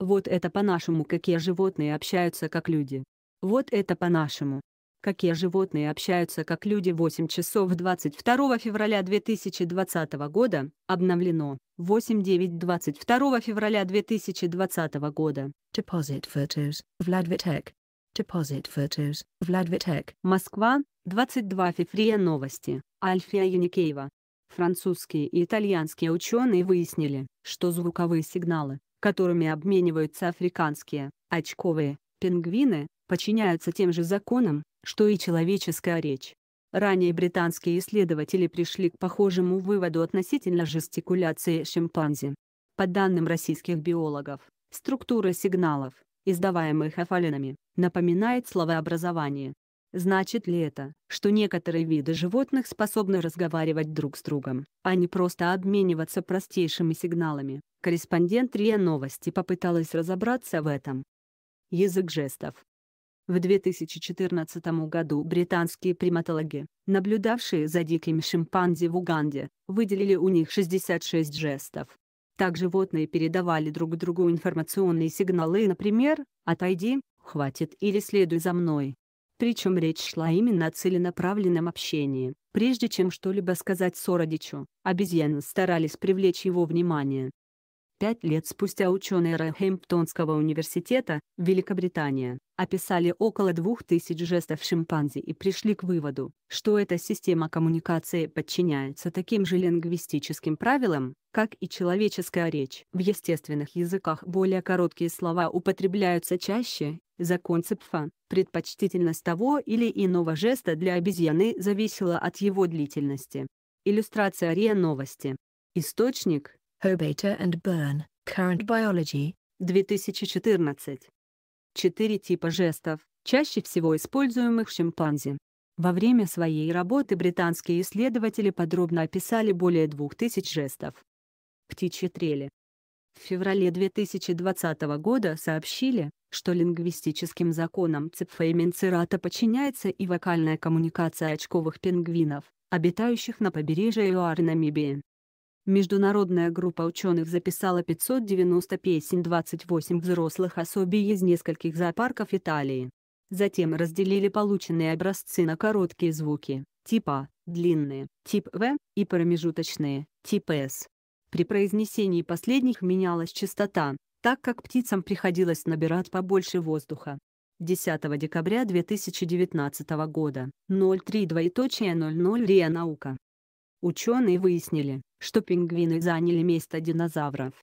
Вот это по-нашему, какие животные общаются как люди. Вот это по-нашему. Какие животные общаются как люди 8 часов 22 февраля 2020 года, обновлено 8-9-22 февраля 2020 года. Deposit photos, Vladvitek. Deposit photos, Vladvitek. Москва, 22 февраля новости, Альфия Юникеева. Французские и итальянские ученые выяснили, что звуковые сигналы, которыми обмениваются африканские очковые пингвины, подчиняются тем же законам, что и человеческая речь. Ранее британские исследователи пришли к похожему выводу относительно жестикуляции шимпанзе. По данным российских биологов, структура сигналов, издаваемых афалинами, напоминает словообразование. Значит ли это, что некоторые виды животных способны разговаривать друг с другом, а не просто обмениваться простейшими сигналами? Корреспондент РИА Новости попыталась разобраться в этом. Язык жестов. В 2014 году британские приматологи, наблюдавшие за дикими шимпанзе в Уганде, выделили у них 66 жестов. Так животные передавали друг другу информационные сигналы, например, «отойди», «хватит» или «следуй за мной». Причем речь шла а именно о целенаправленном общении. Прежде чем что-либо сказать сородичу, обезьяны старались привлечь его внимание. Пять лет спустя ученые Рахэмптонского университета, Великобритания, описали около 2000 жестов шимпанзе и пришли к выводу, что эта система коммуникации подчиняется таким же лингвистическим правилам, как и человеческая речь. В естественных языках более короткие слова употребляются чаще, закон Цепфа, предпочтительность того или иного жеста для обезьяны зависела от его длительности. Иллюстрация РИА Новости. Источник Hobeta and Byrne, Current Biology, 2014. Четыре типа жестов, чаще всего используемых шимпанзе. Во время своей работы британские исследователи подробно описали более 2000 жестов. Птичьи трели. В феврале 2020 года сообщили, что лингвистическим законам цепфоименцерата подчиняется и вокальная коммуникация очковых пингвинов, обитающих на побережье Юар Намибии. Международная группа ученых записала 590 песен 28 взрослых особей из нескольких зоопарков Италии. Затем разделили полученные образцы на короткие звуки, типа длинные, тип В, и промежуточные, тип С. При произнесении последних менялась частота, так как птицам приходилось набирать побольше воздуха. 10 декабря 2019 года, 03 двоеточие РИА Наука. Ученые выяснили, что пингвины заняли место динозавров.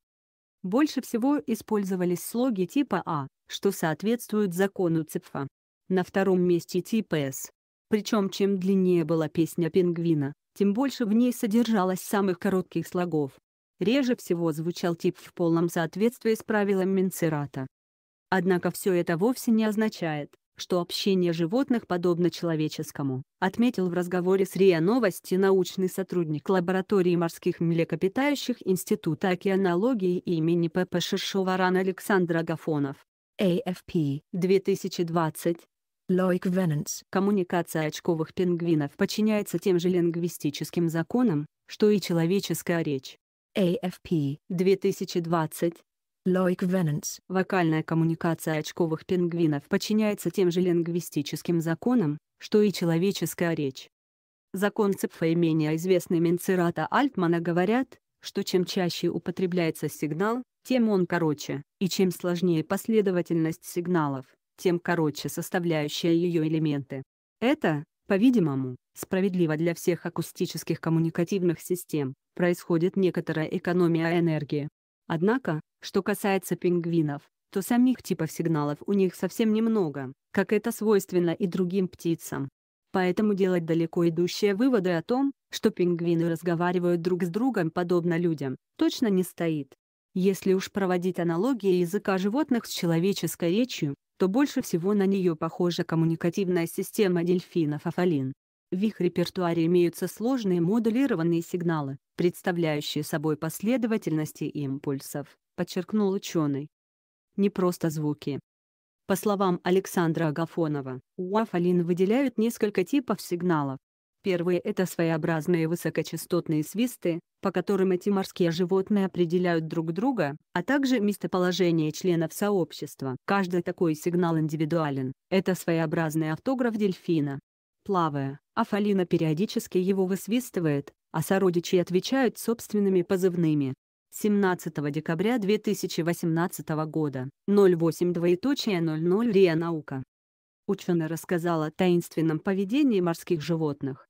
Больше всего использовались слоги типа А, что соответствует закону Цепфа. На втором месте тип С. Причем чем длиннее была песня пингвина, тем больше в ней содержалось самых коротких слогов. Реже всего звучал тип в полном соответствии с правилом Минцерата. Однако все это вовсе не означает, что общение животных подобно человеческому, отметил в разговоре с РИА Новости научный сотрудник лаборатории морских млекопитающих Института океанологии имени П.П. Шершоваран Александр Агафонов. AFP 2020 Loic Venance. Коммуникация очковых пингвинов подчиняется тем же лингвистическим законам, что и человеческая речь. AFP 2020 Вокальная коммуникация очковых пингвинов подчиняется тем же лингвистическим законам, что и человеческая речь. Закон Цепфа и менее известный Менцерата Альтмана говорят, что чем чаще употребляется сигнал, тем он короче, и чем сложнее последовательность сигналов, тем короче составляющие ее элементы. Это, по-видимому, справедливо для всех акустических коммуникативных систем, происходит некоторая экономия энергии. Однако, что касается пингвинов, то самих типов сигналов у них совсем немного, как это свойственно и другим птицам. Поэтому делать далеко идущие выводы о том, что пингвины разговаривают друг с другом подобно людям, точно не стоит. Если уж проводить аналогии языка животных с человеческой речью, то больше всего на нее похожа коммуникативная система дельфинов Афалин. В их репертуаре имеются сложные модулированные сигналы, представляющие собой последовательности импульсов, подчеркнул ученый. Не просто звуки. По словам Александра Агафонова, уафалин выделяют несколько типов сигналов. Первые – это своеобразные высокочастотные свисты, по которым эти морские животные определяют друг друга, а также местоположение членов сообщества. Каждый такой сигнал индивидуален. Это своеобразный автограф дельфина. Плавая, афалина периодически его высвистывает, а сородичи отвечают собственными позывными. 17 декабря 2018 года, 08 РИА Наука. Ученый рассказал о таинственном поведении морских животных.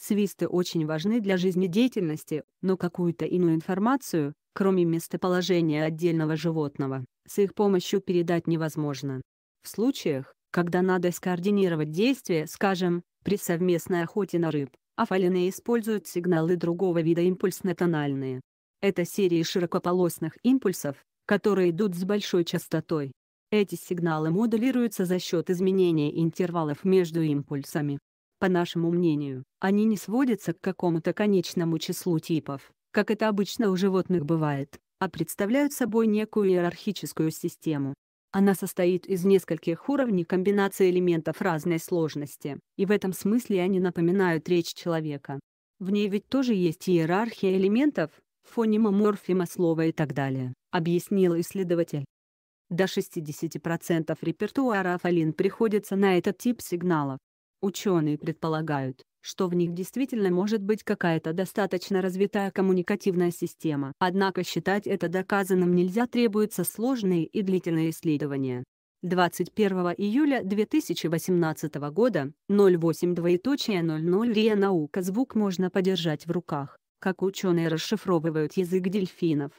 Свисты очень важны для жизнедеятельности, но какую-то иную информацию, кроме местоположения отдельного животного, с их помощью передать невозможно. В случаях, когда надо скоординировать действия, скажем, при совместной охоте на рыб, афалины используют сигналы другого вида импульсно-тональные. Это серии широкополосных импульсов, которые идут с большой частотой. Эти сигналы моделируются за счет изменения интервалов между импульсами. По нашему мнению, они не сводятся к какому-то конечному числу типов, как это обычно у животных бывает, а представляют собой некую иерархическую систему. Она состоит из нескольких уровней комбинации элементов разной сложности, и в этом смысле они напоминают речь человека. В ней ведь тоже есть иерархия элементов, фонема морфема слова и так далее, объяснил исследователь. До 60% репертуара афалин приходится на этот тип сигналов. Ученые предполагают, что в них действительно может быть какая-то достаточно развитая коммуникативная система. Однако считать это доказанным нельзя требуются сложные и длительные исследования. 21 июля 2018 года, 08 двоеточие Наука звук можно подержать в руках как ученые расшифровывают язык дельфинов.